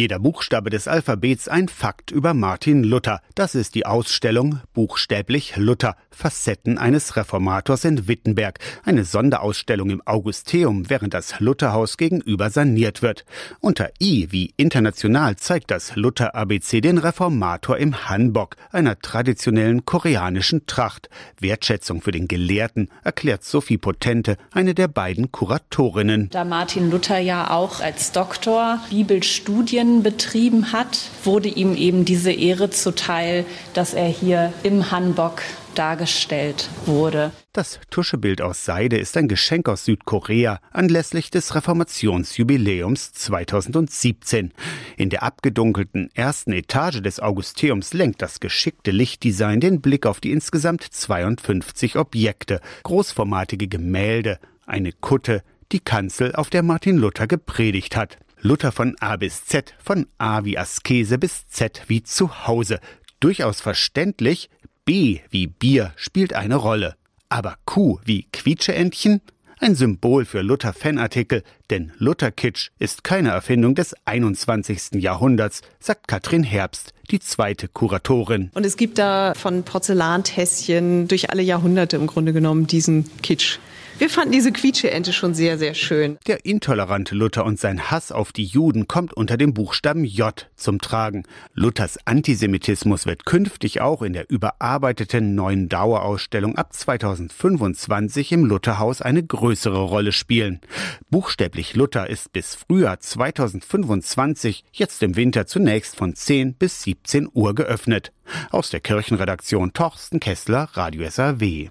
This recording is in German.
Jeder Buchstabe des Alphabets ein Fakt über Martin Luther. Das ist die Ausstellung Buchstäblich Luther, Facetten eines Reformators in Wittenberg. Eine Sonderausstellung im Augusteum, während das Lutherhaus gegenüber saniert wird. Unter I wie international zeigt das Luther ABC den Reformator im Hanbok, einer traditionellen koreanischen Tracht. Wertschätzung für den Gelehrten, erklärt Sophie Potente, eine der beiden Kuratorinnen. Da Martin Luther ja auch als Doktor Bibelstudien Schulen betrieben hat, wurde ihm eben diese Ehre zuteil, dass er hier im Hanbok dargestellt wurde. Das Tuschebild aus Seide ist ein Geschenk aus Südkorea anlässlich des Reformationsjubiläums 2017. In der abgedunkelten ersten Etage des Augusteums lenkt das geschickte Lichtdesign den Blick auf die insgesamt 52 Objekte, großformatige Gemälde, eine Kutte, die Kanzel, auf der Martin Luther gepredigt hat. Luther von A bis Z, von A wie Askese bis Z wie Zuhause. Durchaus verständlich, B wie Bier spielt eine Rolle. Aber Q wie Quietscheentchen? Ein Symbol für Luther-Fanartikel, denn Luther-Kitsch ist keine Erfindung des 21. Jahrhunderts, sagt Katrin Herbst, die zweite Kuratorin. Und es gibt da von Porzellantässchen durch alle Jahrhunderte im Grunde genommen diesen Kitsch. Wir fanden diese Quietscheente schon sehr, sehr schön. Der intolerante Luther und sein Hass auf die Juden kommt unter dem Buchstaben J zum Tragen. Luthers Antisemitismus wird künftig auch in der überarbeiteten neuen Dauerausstellung ab 2025 im Lutherhaus eine größere Rolle spielen. Buchstäblich Luther ist bis Frühjahr 2025, jetzt im Winter zunächst von 10 bis 17 Uhr geöffnet. Aus der Kirchenredaktion Torsten Kessler, Radio SAW.